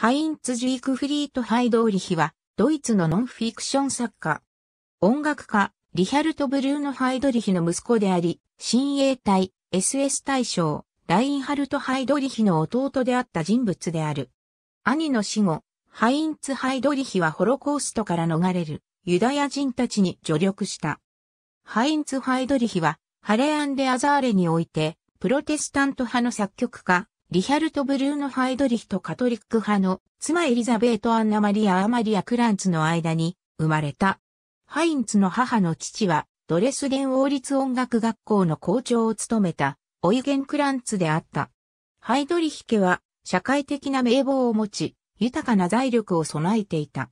ハインツ・ジークフリート・ハイドーリヒは、ドイツのノンフィクション作家。音楽家、リヒャルト・ブルーノ・ハイドリヒの息子であり、親衛隊、SS 大将、ラインハルト・ハイドリヒの弟であった人物である。兄の死後、ハインツ・ハイドリヒはホロコーストから逃れる、ユダヤ人たちに助力した。ハインツ・ハイドリヒは、ハレアンデ・アザーレにおいて、プロテスタント派の作曲家、リヒャルト・ブルーノ・ハイドリヒとカトリック派の妻エリザベート・アンナ・マリア・アマリア・クランツの間に生まれた。ハインツの母の父はドレスデン王立音楽学校の校長を務めたオイゲン・クランツであった。ハイドリヒ家は社会的な名簿を持ち、豊かな財力を備えていた。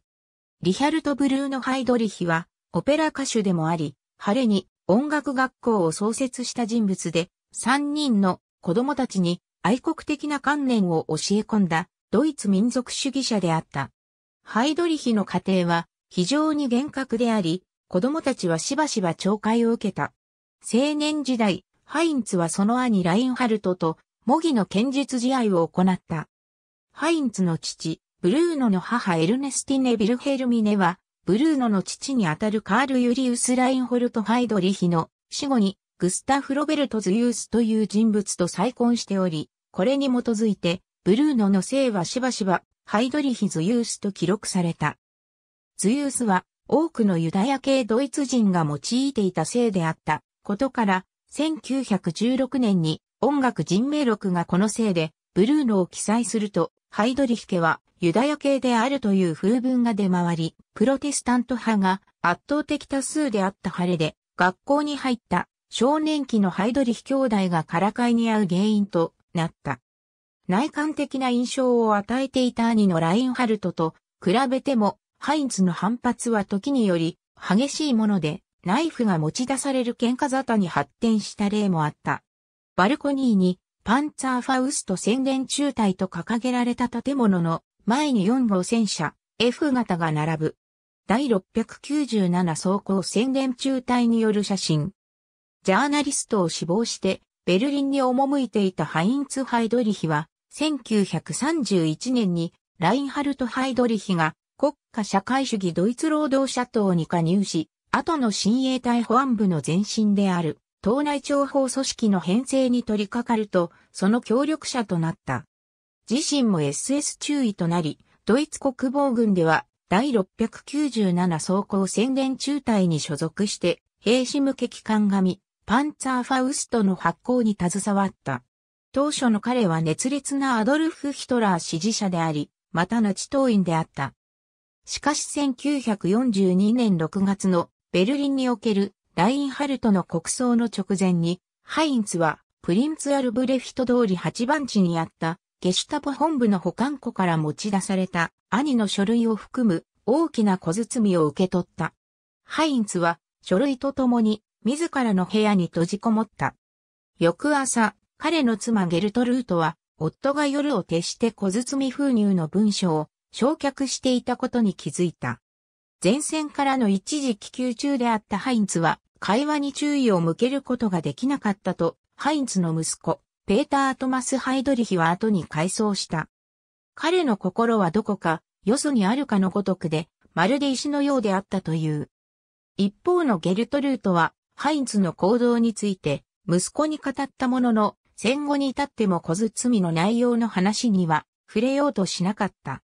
リヒャルト・ブルーノ・ハイドリヒはオペラ歌手でもあり、晴れに音楽学校を創設した人物で、3人の子供たちに愛国的な観念を教え込んだドイツ民族主義者であった。ハイドリヒの家庭は非常に厳格であり、子供たちはしばしば懲戒を受けた。青年時代、ハインツはその兄ラインハルトと模擬の剣術試合を行った。ハインツの父、ブルーノの母エルネスティネ・ビルヘルミネは、ブルーノの父にあたるカール・ユリウス・ラインホルト・ハイドリヒの死後にグスタフ・ロベルト・ズユースという人物と再婚しており、これに基づいて、ブルーノの姓はしばしば、ハイドリヒ・ズユースと記録された。ズユースは、多くのユダヤ系ドイツ人が用いていた姓であったことから、1916年に音楽人名録がこの姓で、ブルーノを記載すると、ハイドリヒ家はユダヤ系であるという風文が出回り、プロテスタント派が圧倒的多数であった晴れで、学校に入った少年期のハイドリヒ兄弟がからかいに遭う原因となった。内観的な印象を与えていた兄のラインハルトと比べても、ハインツの反発は時により激しいもので、ナイフが持ち出される喧嘩沙汰に発展した例もあった。バルコニーにパンツァーファウスト宣伝中隊と掲げられた建物の前に4号戦車 F 型が並ぶ。第697走行宣伝中隊による写真。ジャーナリストを死亡してベルリンに赴いていたハインツ・ハイドリヒは、1931年にラインハルト・ハイドリヒが国家社会主義ドイツ労働者党に加入し、後の親衛隊保安部の前身である、党内諜報組織の編成に取り掛かると、その協力者となった。自身も SS 中尉となり、ドイツ国防軍では第697装甲宣伝中隊に所属して、兵士向け機関紙、パンツァーファウストの発行に携わった。当初の彼は熱烈なアドルフ・ヒトラー支持者であり、またナチ党員であった。しかし1942年6月のベルリンにおけるラインハルトの国葬の直前に、ハインツはプリンツアルブレィト通り8番地にあったゲシュタポ本部の保管庫から持ち出された兄の書類を含む大きな小包を受け取った。ハインツは書類とともに自らの部屋に閉じこもった。翌朝、彼の妻ゲルトルートは、夫が夜を徹して小包封入の文章を焼却していたことに気づいた。前線からの一時気球中であったハインツは、会話に注意を向けることができなかったと、ハインツの息子、ペーター・トマス・ハイドリヒは後に回想した。彼の心はどこか、よそにあるかのごとくで、まるで石のようであったという。一方のゲルトルートは、ハインツの行動について、息子に語ったものの、戦後に至っても小包の内容の話には触れようとしなかった。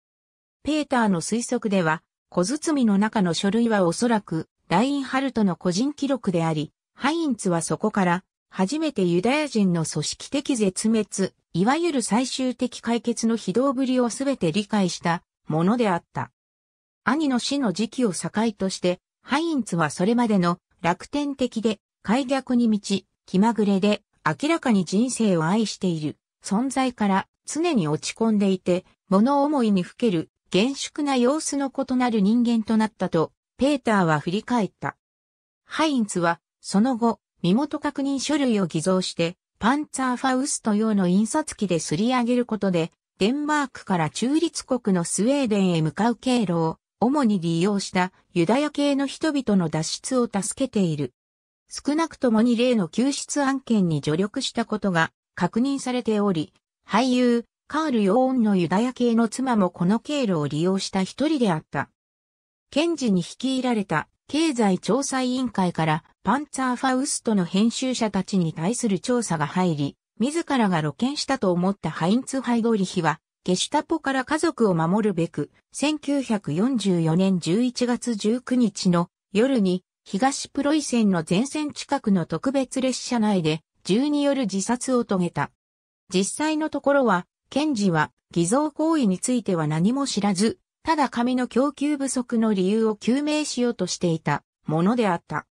ペーターの推測では、小包の中の書類はおそらく、ラインハルトの個人記録であり、ハインツはそこから、初めてユダヤ人の組織的絶滅、いわゆる最終的解決の非道ぶりをすべて理解したものであった。兄の死の時期を境として、ハインツはそれまでの楽天的で、開逆に満ち、気まぐれで、明らかに人生を愛している、存在から常に落ち込んでいて、物思いにふける、厳粛な様子の異なる人間となったと、ペーターは振り返った。ハインツは、その後、身元確認書類を偽造して、パンツァーファウスト用の印刷機ですり上げることで、デンマークから中立国のスウェーデンへ向かう経路を主に利用したユダヤ系の人々の脱出を助けている。少なくとも2例の救出案件に助力したことが確認されており、俳優、カール・ヨーンのユダヤ系の妻もこの経路を利用した一人であった。検事に率いられた経済調査委員会からパンツァー・ファウストの編集者たちに対する調査が入り、自らが露見したと思ったハインツ・ハイドリヒはゲシュタポから家族を守るべく、1944年11月19日の夜に東プロイセンの前線近くの特別列車内で銃による自殺を遂げた。実際のところは、ケンジは偽造行為については何も知らず、ただ紙の供給不足の理由を究明しようとしていたものであった。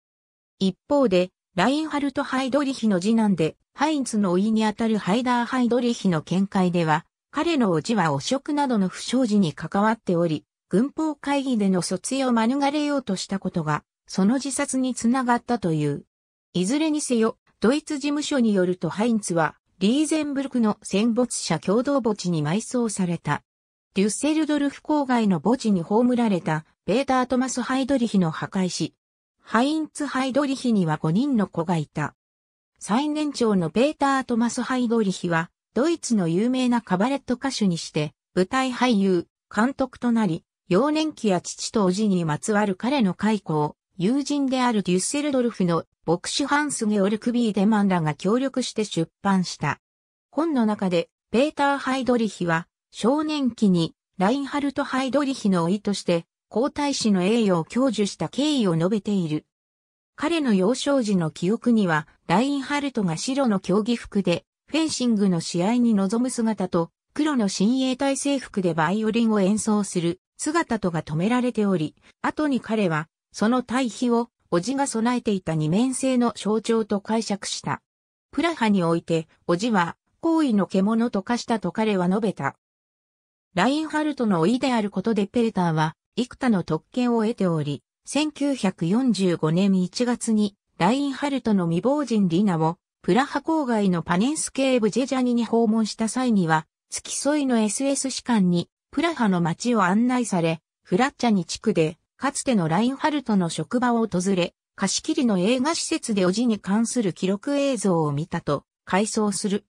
一方で、ラインハルト・ハイドリヒの次男で、ハインツの甥にあたるハイダー・ハイドリヒの見解では、彼の叔父は汚職などの不祥事に関わっており、軍法会議での卒業を免れようとしたことが、その自殺につながったという。いずれにせよ、ドイツ事務所によるとハインツは、リーゼンブルクの戦没者共同墓地に埋葬された。デュッセルドルフ郊外の墓地に葬られた、ベーター・トマス・ハイドリヒの破壊し、ハインツ・ハイドリヒには5人の子がいた。最年長のベーター・トマス・ハイドリヒは、ドイツの有名なカバレット歌手にして、舞台俳優、監督となり、幼年期や父とおじにまつわる彼の解雇友人であるデュッセルドルフの牧師ハンス・ゲオルク・ビーデマンらが協力して出版した。本の中で、ペーター・ハイドリヒは、少年期に、ラインハルト・ハイドリヒのいとして、皇太子の栄誉を享受した経緯を述べている。彼の幼少時の記憶には、ラインハルトが白の競技服で、フェンシングの試合に臨む姿と、黒の新衛隊制服でバイオリンを演奏する姿とが止められており、後に彼は、その対比を、おじが備えていた二面性の象徴と解釈した。プラハにおいて、おじは、行為の獣と化したと彼は述べた。ラインハルトの老いであることでペルターは、幾多の特権を得ており、1945年1月に、ラインハルトの未亡人リナをプラハ郊外のパネンスケーブジェジャニに訪問した際には、付き添いの SS 士官に、プラハの街を案内され、フラッチャニ地区で、かつてのラインハルトの職場を訪れ、貸し切りの映画施設でおじに関する記録映像を見たと、回想する。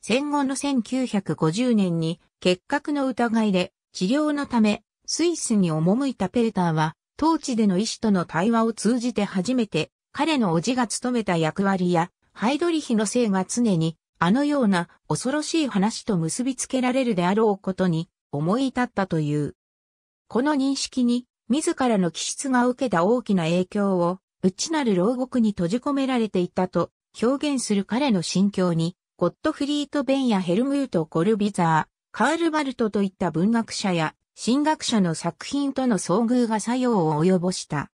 戦後の1950年に、結核の疑いで、治療のため、スイスに赴いたペーターは、当地での医師との対話を通じて初めて、彼のおじが務めた役割や、ハイドリヒの性が常に、あのような恐ろしい話と結びつけられるであろうことに思い至ったという。この認識に、自らの気質が受けた大きな影響を、内なる牢獄に閉じ込められていたと表現する彼の心境に、ゴッドフリート・ベンやヘルムート・コルビザー、カール・バルトといった文学者や神学者の作品との遭遇が作用を及ぼした。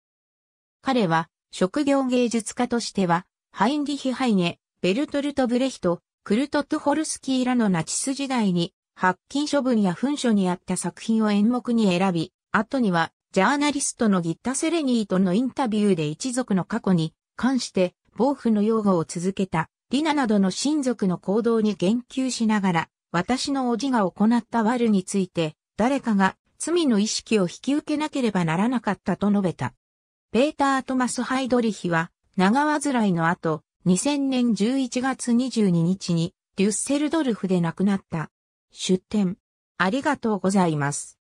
彼は職業芸術家としてはハインリヒ・ハイネ、ベルトルト・ブレヒト、クルト・トゥホルスキーらのナチス時代に発禁処分や噴書にあった作品を演目に選び、後にはジャーナリストのギッタ・セレニーとのインタビューで一族の過去に関して暴風の擁護を続けたリナなどの親族の行動に言及しながら、私の叔父が行った悪について、誰かが罪の意識を引き受けなければならなかったと述べた。ペーター・トマス・ハイドリヒは、長患いの後、2000年11月22日にデュッセルドルフで亡くなった。出典。ありがとうございます。